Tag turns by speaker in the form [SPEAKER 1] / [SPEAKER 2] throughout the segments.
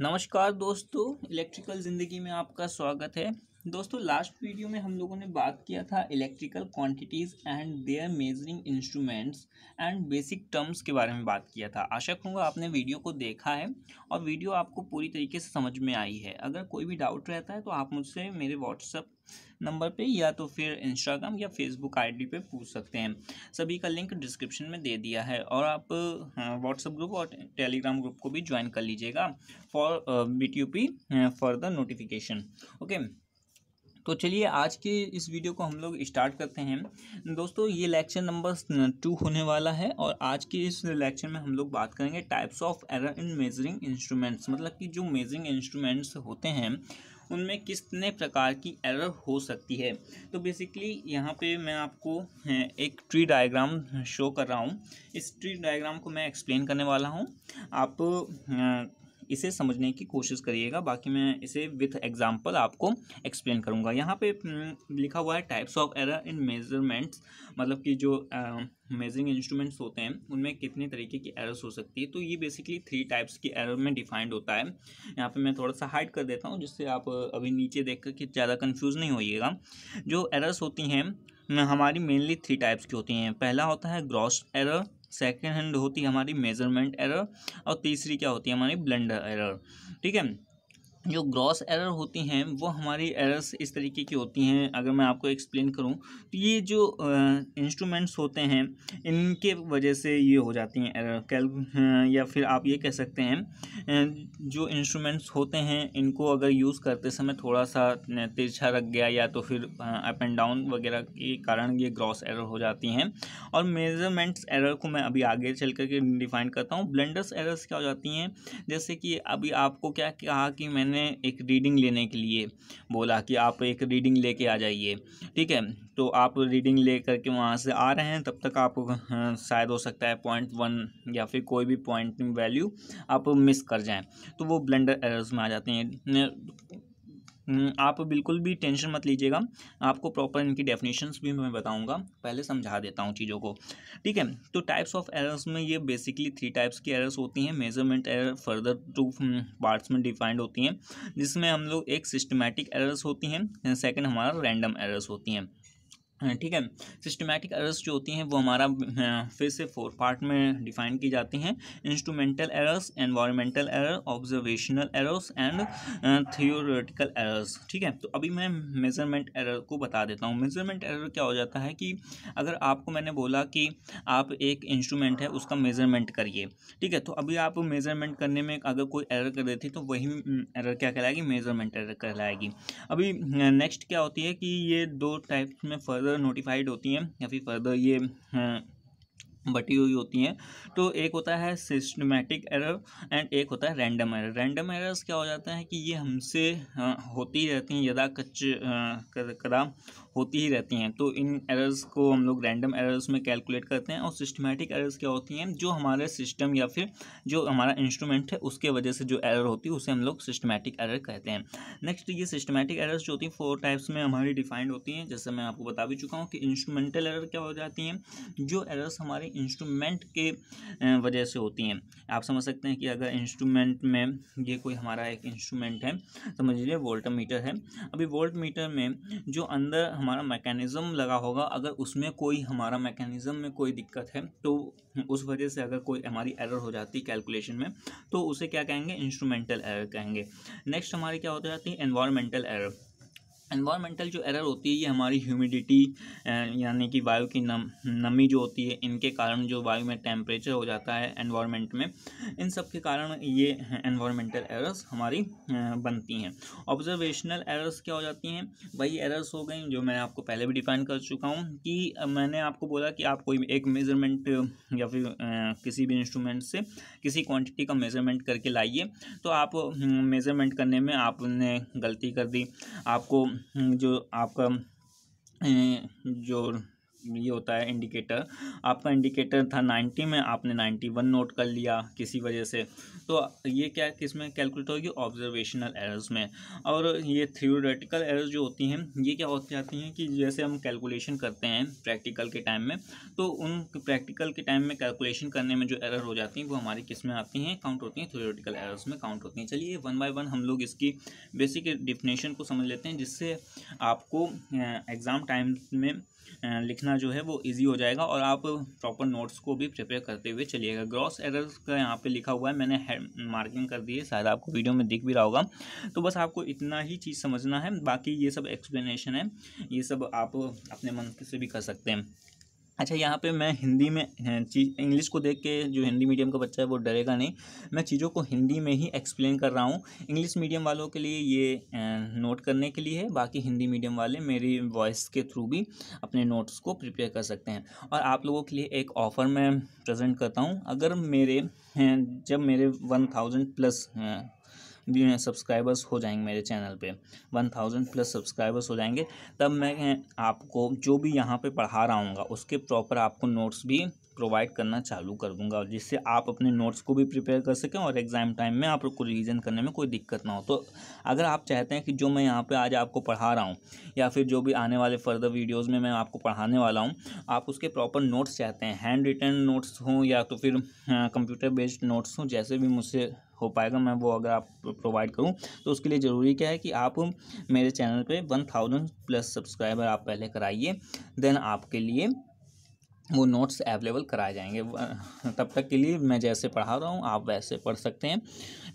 [SPEAKER 1] नमस्कार दोस्तों इलेक्ट्रिकल ज़िंदगी में आपका स्वागत है दोस्तों लास्ट वीडियो में हम लोगों ने बात किया था electrical quantities and their measuring instruments and basic terms के बारे में बात किया था आशा करूँगा आपने वीडियो को देखा है और वीडियो आपको पूरी तरीके से समझ में आई है अगर कोई भी डाउट रहता है तो आप मुझसे मेरे व्हाट्सअप नंबर पे या तो फिर इंस्टाग्राम या फेसबुक आईडी पे पूछ सकते हैं सभी का लिंक डिस्क्रिप्शन में दे दिया है और आप व्हाट्सएप ग्रुप और टेलीग्राम ग्रुप को भी ज्वाइन कर लीजिएगा for B T U P for the notification okay तो चलिए आज के इस वीडियो को हम लोग स्टार्ट करते हैं दोस्तों ये लेक्चर नंबर टू होने वाला है और आज के इस लेक्चर में हम लोग बात करेंगे types of error in measuring instruments मतलब कि जो मेजरिंग इंस्ट्रूमेंट्स होते हैं उनमें कितने प्रकार की एरर हो सकती है तो बेसिकली यहाँ पे मैं आपको एक ट्री डायग्राम शो कर रहा हूँ इस ट्री डायग्राम को मैं एक्सप्लेन करने वाला हूँ आप इसे समझने की कोशिश करिएगा बाकी मैं इसे विथ एग्जाम्पल आपको एक्सप्लेन करूँगा यहाँ पे हम्म, लिखा हुआ है types of error in measurements मतलब कि जो मेजरिंग uh, इंस्ट्रूमेंट्स होते हैं उनमें कितने तरीके की एरर्स हो सकती है तो ये बेसिकली थ्री टाइप्स की एरर में डिफाइंड होता है यहाँ पे मैं थोड़ा सा हाइड कर देता हूँ जिससे आप अभी नीचे देख कर ज़्यादा कन्फ्यूज़ नहीं होइएगा जो एरर्स होती हैं हमारी मेनली थ्री टाइप्स की होती हैं पहला होता है ग्रॉस एरर सेकेंड हैंड होती है हमारी मेजरमेंट एरर और तीसरी क्या होती है हमारी ब्लेंडर एरर ठीक है जो ग्रॉस एरर होती हैं वो हमारी एरर्स इस तरीके की होती हैं अगर मैं आपको एक्सप्लेन करूं तो ये जो इंस्ट्रूमेंट्स होते हैं इनके वजह से ये हो जाती हैं एरर कैल या फिर आप ये कह सकते हैं जो इंस्ट्रूमेंट्स होते हैं इनको अगर यूज़ करते समय थोड़ा सा तिरछा रख गया या तो फिर अप एंड डाउन वगैरह के कारण ये ग्रॉस एरर हो जाती हैं और मेजरमेंट्स एरर को मैं अभी आगे चल करके डिफाइन करता हूँ ब्लेंडर्स एरर्स क्या हो जाती हैं जैसे कि अभी आपको क्या कहा कि मैंने उसने एक रीडिंग लेने के लिए बोला कि आप एक रीडिंग लेके आ जाइए ठीक है तो आप रीडिंग ले करके वहाँ से आ रहे हैं तब तक आप हाँ, शायद हो सकता है पॉइंट वन या फिर कोई भी पॉइंट वैल्यू आप मिस कर जाएं तो वो ब्लेंडर एरर्स में आ जाते हैं हम्म, आप बिल्कुल भी टेंशन मत लीजिएगा आपको प्रॉपर इनकी डेफिनेशंस भी मैं बताऊंगा पहले समझा देता हूँ चीज़ों को ठीक है तो टाइप्स ऑफ एरर्स में ये बेसिकली थ्री टाइप्स की एरर्स होती हैं measurement error further two parts में डिफाइंड होती हैं जिसमें हम लोग एक सिस्टमेटिक एरर्स होती हैं सेकेंड हमारा रैंडम एरर्स होती हैं हाँ, ठीक है सिस्टमैटिक एरर्स जो होती हैं वो हमारा हाँ, फिर से फोर पार्ट में डिफाइन की जाती हैं instrumental errors environmental error observational errors and theoretical errors ठीक है तो अभी मैं मेजरमेंट एरर को बता देता हूँ मेजरमेंट एरर क्या हो जाता है कि अगर आपको मैंने बोला कि आप एक इंस्ट्रूमेंट है उसका मेजरमेंट करिए ठीक है तो अभी आप मेजरमेंट करने में अगर कोई एरर कर देती तो वही एरर हम्म, क्या कहलाएगी मेजरमेंट एरर कहलाएगी अभी नेक्स्ट हाँ, क्या होती है कि ये दो टाइप में फर्क फर्दर नोटिफाइड होती हैं या फिर फर्दर ये हम्म, बटी हुई होती हैं तो एक होता है सिस्टमेटिक एरर एंड एक होता है रैंडम एरर रैंडम एरर्स क्या हो जाता है कि ये हमसे हाँ, होती रहती हैं यदा कच्चे हाँ, कदा होती ही रहती हैं तो इन एरर्स को हम लोग रैंडम एरर्स में कैलकुलेट करते हैं और सिस्टमेटिक एरर्स क्या होती हैं जो हमारे सिस्टम या फिर जो हमारा इंस्ट्रूमेंट है उसके वजह से जो एरर होती है उसे हम लोग सिस्टमेटिक एरर कहते हैं नेक्स्ट ये सिस्टमेटिक एरर्स जो होती हैं फोर टाइप्स में हमारी डिफाइंड होती हैं जैसे मैं आपको बता भी चुका हूँ कि इंस्ट्रूमेंटल एरर क्या हो जाती हैं जो एरर्स हमारे इंस्ट्रूमेंट के वजह से होती हैं आप समझ सकते हैं कि अगर इंस्ट्रूमेंट में ये कोई हमारा एक इंस्ट्रूमेंट है समझ लीजिए वोल्ट मीटर है अभी वोल्ट मीटर में जो अंदर हमारा मैकेनिज़्म लगा होगा अगर उसमें कोई हमारा मैकेनिज़्म में कोई दिक्कत है तो उस वजह से अगर कोई हमारी एरर हो जाती है कैलकुलेशन में तो उसे क्या कहेंगे इंस्ट्रूमेंटल एरर कहेंगे नेक्स्ट हमारी क्या होते जाती है एनवायरमेंटल एरर इन्वायरमेंटल जो एरर होती है ये हमारी ह्यूमिडिटी यानी कि वायु की नम नमी जो होती है इनके कारण जो वायु में टेम्परेचर हो जाता है एनवायरमेंट में इन सब के कारण ये एनवायरमेंटल एरर्स हमारी बनती हैं ऑब्जर्वेशनल एरर्स क्या हो जाती हैं वही एरर्स हो गई जो मैं आपको पहले भी डिफाइन कर चुका हूँ कि मैंने आपको बोला कि आप कोई एक मेज़रमेंट या फिर किसी भी इंस्ट्रूमेंट से किसी क्वान्टिटी का मेज़रमेंट करके लाइए तो आप मेज़रमेंट हम्म, करने में आपने गलती कर दी आपको जो आपका जो ये होता है इंडिकेटर आपका इंडिकेटर था नाइन्टी में आपने नाइन्टी वन नोट कर लिया किसी वजह से तो ये क्या किस में कैलकुलेट होगी ऑब्जर्वेशनल एरर्स में और ये थ्योरेटिकल एरर्स जो होती हैं ये क्या होती जाती हैं कि जैसे हम कैलकुलेशन करते हैं प्रैक्टिकल के टाइम में तो उन प्रैक्टिकल के टाइम में कैलकुलेशन करने में जो एरर हो जाती हैं वो हमारी किस में आती हैं काउंट होती हैं थ्योरेटिकल एरर्स में काउंट होती हैं चलिए वन बाई वन हम लोग इसकी बेसिक डिफिनेशन को समझ लेते हैं जिससे आपको एग्ज़ाम टाइम में लिखना जो है वो इजी हो जाएगा और आप प्रॉपर नोट्स को भी प्रिपेयर करते हुए चलिएगा ग्रॉस एरर्स का यहाँ पे लिखा हुआ है मैंने मार्किंग कर दी है शायद आपको वीडियो में दिख भी रहा होगा तो बस आपको इतना ही चीज़ समझना है बाकी ये सब एक्सप्लेनेशन है ये सब आप अपने मन से भी कर सकते हैं अच्छा यहाँ पे मैं हिंदी में चीज इंग्लिश को देख के जो हिंदी मीडियम का बच्चा है वो डरेगा नहीं मैं चीज़ों को हिंदी में ही एक्सप्लेन कर रहा हूँ इंग्लिश मीडियम वालों के लिए ये नोट करने के लिए है बाकी हिंदी मीडियम वाले मेरी वॉइस के थ्रू भी अपने नोट्स को प्रिपेयर कर सकते हैं और आप लोगों के लिए एक ऑफ़र मैं प्रजेंट करता हूँ अगर मेरे जब मेरे वन थाउजेंड प्लस सब्सक्राइबर्स हो जाएंगे मेरे चैनल पे वन थाउजेंड प्लस सब्सक्राइबर्स हो जाएंगे तब मैं आपको जो भी यहाँ पे पढ़ा रहा हूँ उसके प्रॉपर आपको नोट्स भी प्रोवाइड करना चालू कर दूंगा जिससे आप अपने नोट्स को भी प्रिपेयर कर सकें और एग्ज़ाम टाइम में आप लोग को रिविजन करने में कोई दिक्कत ना हो तो अगर आप चाहते हैं कि जो मैं यहाँ पे आज आपको पढ़ा रहा हूँ या फिर जो भी आने वाले फर्दर वीडियोज़ में मैं आपको पढ़ाने वाला हूँ आप उसके प्रॉपर नोट्स चाहते हैं हैंड रिटर्न नोट्स हों या तो फिर कंप्यूटर बेस्ड नोट्स हों जैसे भी मुझसे हो पाएगा मैं वो अगर आप प्रोवाइड करूं तो उसके लिए ज़रूरी क्या है कि आप मेरे चैनल पे वन थाउजेंड प्लस सब्सक्राइबर आप पहले कराइए देन आपके लिए वो नोट्स अवेलेबल कराए जाएंगे तब तक के लिए मैं जैसे पढ़ा रहा हूँ आप वैसे पढ़ सकते हैं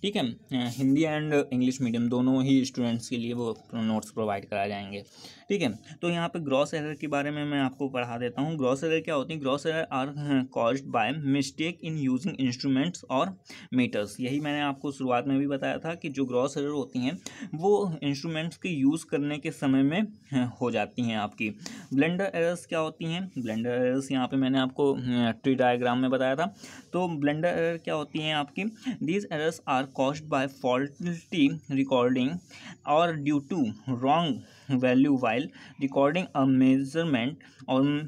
[SPEAKER 1] ठीक है हिंदी एंड इंग्लिश मीडियम दोनों ही स्टूडेंट्स के लिए वो नोट्स प्रोवाइड कराए जाएंगे ठीक है तो यहाँ पे ग्रॉस एरर के बारे में मैं आपको पढ़ा देता हूँ ग्रॉस एरर क्या होती है gross error are cause by mistake in using instruments और मीटर्स यही मैंने आपको शुरुआत में भी बताया था कि जो ग्रॉस एरर होती हैं वो इंस्ट्रूमेंट्स के यूज़ करने के समय में हो जाती हैं आपकी ब्लेंडर एरर्स क्या होती हैं ब्लेंडर एरर्स यहाँ पर मैंने आपको ट्री डायग्राम में बताया था तो ब्लेंडर एरर क्या होती हैं आपकी these errors are cause by faulty recording और due to wrong value while recording a measurement or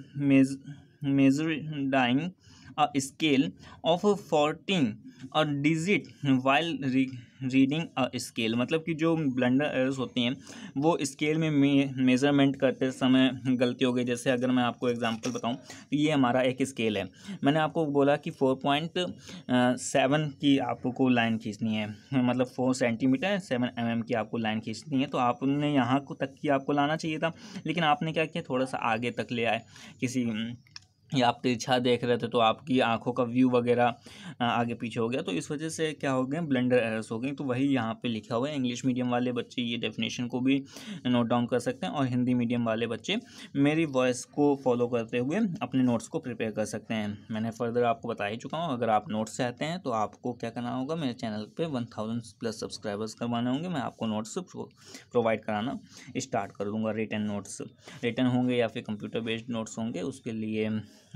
[SPEAKER 1] measuring scale of fourteen और digit digit while reading scale मतलब कि जो ब्लेंडर एयर्स होती हैं वो स्केल में मेज़रमेंट करते समय गलती हो गई जैसे अगर मैं आपको एग्जांपल बताऊं तो ये हमारा एक स्केल है मैंने आपको बोला कि फोर पॉइंट सेवन की आपको लाइन खींचनी है मतलब four centimetre seven M mm की आपको लाइन खींचनी है तो आपने यहाँ तक की आपको लाना चाहिए था लेकिन आपने क्या किया थोड़ा सा आगे तक ले आए किसी या आप तिरछा देख रहे थे तो आपकी आंखों का व्यू वगैरह आगे पीछे हो गया तो इस वजह से क्या हो गए ब्लेंडर एरर्स हो गई तो वही यहाँ पे लिखा हुआ है इंग्लिश मीडियम वाले बच्चे ये डेफिनेशन को भी नोट डाउन कर सकते हैं और हिंदी मीडियम वाले बच्चे मेरी वॉइस को फॉलो करते हुए अपने नोट्स को प्रिपेयर कर सकते हैं मैंने फर्दर आपको बता ही चुका हूँ अगर आप नोट्स चाहते हैं तो आपको क्या करना होगा मेरे चैनल पर वन थाउजेंड प्लस सब्सक्राइबर्स करवाने होंगे मैं आपको नोट्स प्रोवाइड कराना स्टार्ट कर दूँगा रिटर्न नोट्स रिटर्न होंगे या फिर कंप्यूटर बेस्ड नोट्स होंगे उसके लिए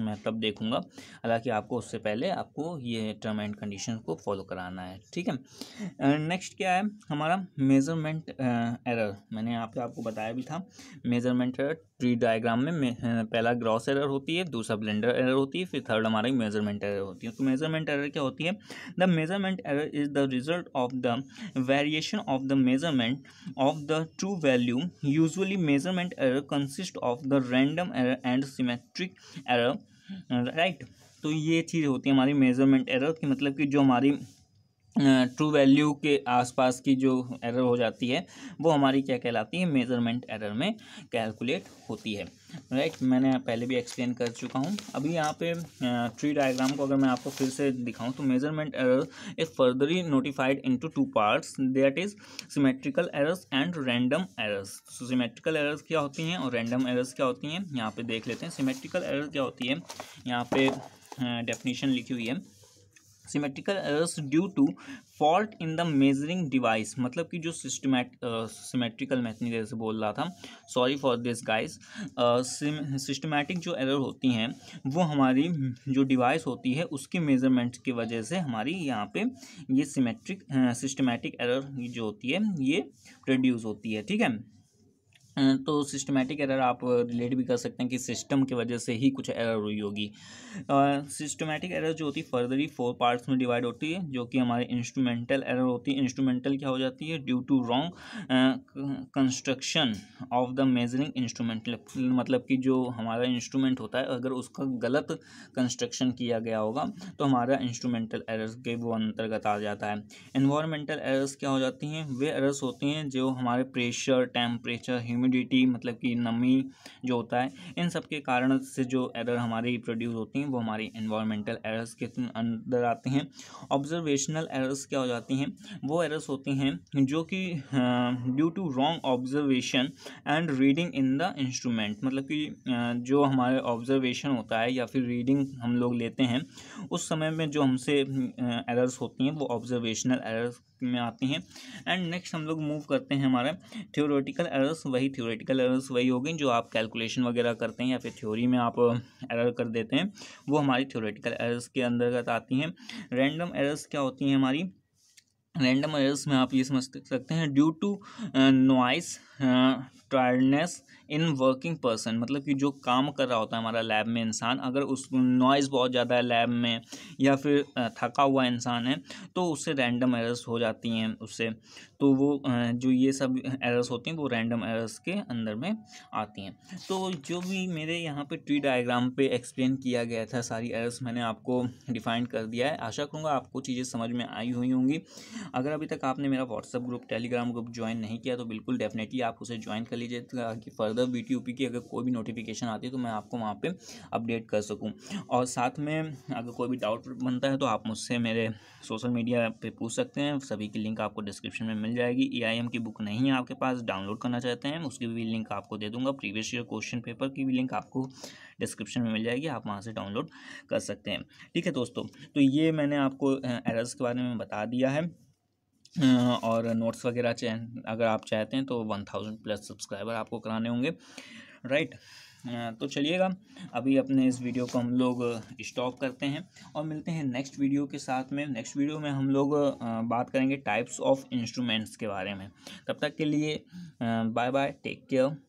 [SPEAKER 1] मैं तब देखूँगा हालांकि आपको उससे पहले आपको ये टर्म एंड कंडीशन को फॉलो कराना है ठीक है नेक्स्ट क्या है हमारा मेज़रमेंट एरर मैंने यहाँ पे आपको बताया भी था मेज़रमेंट एरर ट्री डायग्राम में, पहला ग्रॉस एरर होती है दूसरा ब्लेंडर एरर होती है फिर थर्ड हमारी मेज़रमेंट एरर होती है तो मेज़रमेंट एरर क्या होती है the measurement error is the result of the variation of the measurement of the true value usually measurement error consist of the random error and symmetric error right तो ये चीज़ होती है हमारी मेजरमेंट एरर की मतलब कि जो हमारी ट्रू वैल्यू के आसपास की जो एरर हो जाती है वो हमारी क्या कहलाती है मेज़रमेंट एरर में कैलकुलेट होती है राइट right? मैंने पहले भी एक्सप्लेन कर चुका हूँ अभी यहाँ पे ट्री डायग्राम को अगर मैं आपको फिर से दिखाऊँ तो measurement error is furtherly notified into two parts that is symmetrical errors and random errors so symmetrical errors क्या होती हैं और रैंडम एरर्स क्या होती हैं यहाँ पर देख लेते हैं सीमेट्रिकल एरर क्या होती है यहाँ पर डेफिनेशन लिखी हुई है symmetrical errors due to fault in the measuring device मतलब कि जो सिस्टमेट सिमेट्रिकल मैं इतनी देर से बोल रहा था sorry for this guys systematic जो एरर होती हैं वो हमारी जो डिवाइस होती है उसके मेजरमेंट की वजह से हमारी यहाँ पे ये सिमेट्रिक सिस्टमेटिक एरर जो होती है ये प्रोड्यूस होती है ठीक है तो सिस्टमेटिक एरर आप रिलेट भी कर सकते हैं कि सिस्टम की वजह से ही कुछ एरर हुई होगी सिस्टमेटिक एरर जो होती है फर्दरली फोर पार्ट्स में डिवाइड होती है जो कि हमारे इंस्ट्रूमेंटल एरर होती है इंस्ट्रूमेंटल क्या हो जाती है due to wrong construction of the measuring instrument मतलब कि जो हमारा इंस्ट्रूमेंट होता है अगर उसका गलत कंस्ट्रक्शन किया गया होगा तो हमारा इंस्ट्रूमेंटल एरर्स के वो अंतर्गत आ जाता है इन्वायरमेंटल एरर्स क्या हो जाती हैं वे एरर्स होती हैं जो हमारे प्रेशर टेम्परेचर ह्यूमिड ह्यूमिडिटी मतलब कि नमी जो होता है इन सब के कारण से जो एरर हमारे प्रोड्यूस होती हैं वो हमारी इन्वायरमेंटल एरर्स के अंदर आते हैं ऑब्जर्वेशनल एरर्स क्या हो जाती हैं वो एरर्स होती हैं जो कि due to wrong observation and reading in the instrument मतलब कि जो हमारे ऑब्जर्वेशन होता है या फिर रीडिंग हम लोग लेते हैं उस समय में जो हमसे एरर्स होती हैं वो ऑब्जर्वेशनल एरर्स में आती हैं एंड नेक्स्ट हम लोग मूव करते हैं हमारा थ्योरेटिकल एरर्स वही थ्योरेटिकल एरर्स वही हो जो आप कैलकुलेशन वगैरह करते हैं या फिर थ्योरी में आप एरर uh, कर देते हैं वो हमारी थ्योरेटिकल एरर्स के अंतर्गत आती हैं रैंडम एरर्स क्या होती हैं हमारी रैंडम एरर्स में आप ये समझ सकते हैं due to noise tiredness in working person मतलब कि जो काम कर रहा होता है हमारा लैब में इंसान अगर उस नॉइज़ बहुत ज़्यादा है लैब में या फिर थका हुआ इंसान है तो उससे रैंडम एरर्स हो जाती हैं उससे तो वो जो ये सब एरर्स होती हैं वो रैंडम एरर्स के अंदर में आती हैं तो जो भी मेरे यहाँ पे ट्री डायग्राम पे एक्सप्लेन किया गया था सारी एरर्स मैंने आपको डिफाइन कर दिया है आशा करूँगा आपको चीज़ें समझ में आई हुई होंगी अगर अभी तक आपने मेरा WhatsApp group Telegram group join नहीं किया तो बिल्कुल डेफिनेटली आप उसे ज्वाइन कर लीजिए ताकि फर्दर बी की अगर कोई भी नोटिफिकेशन आती है तो मैं आपको वहाँ पर अपडेट कर सकूँ और साथ में अगर कोई भी डाउट बनता है तो आप मुझसे मेरे सोशल मीडिया पे पूछ सकते हैं सभी की लिंक आपको डिस्क्रिप्शन में मिल जाएगी ई की बुक नहीं है आपके पास डाउनलोड करना चाहते हैं उसकी भी लिंक आपको दे दूँगा प्रीवियस ईयर क्वेश्चन पेपर की भी लिंक आपको डिस्क्रिप्शन में मिल जाएगी आप वहाँ से डाउनलोड कर सकते हैं ठीक है दोस्तों तो ये मैंने आपको एरर्स के बारे में बता दिया है और नोट्स वगैरह चैन अगर आप चाहते हैं तो वन थाउजेंड प्लस सब्सक्राइबर आपको कराने होंगे राइट तो चलिएगा अभी अपने इस वीडियो को हम लोग स्टॉप करते हैं और मिलते हैं नेक्स्ट वीडियो के साथ में नेक्स्ट वीडियो में हम लोग बात करेंगे टाइप्स ऑफ इंस्ट्रूमेंट्स के बारे में तब तक के लिए बाय बाय टेक केयर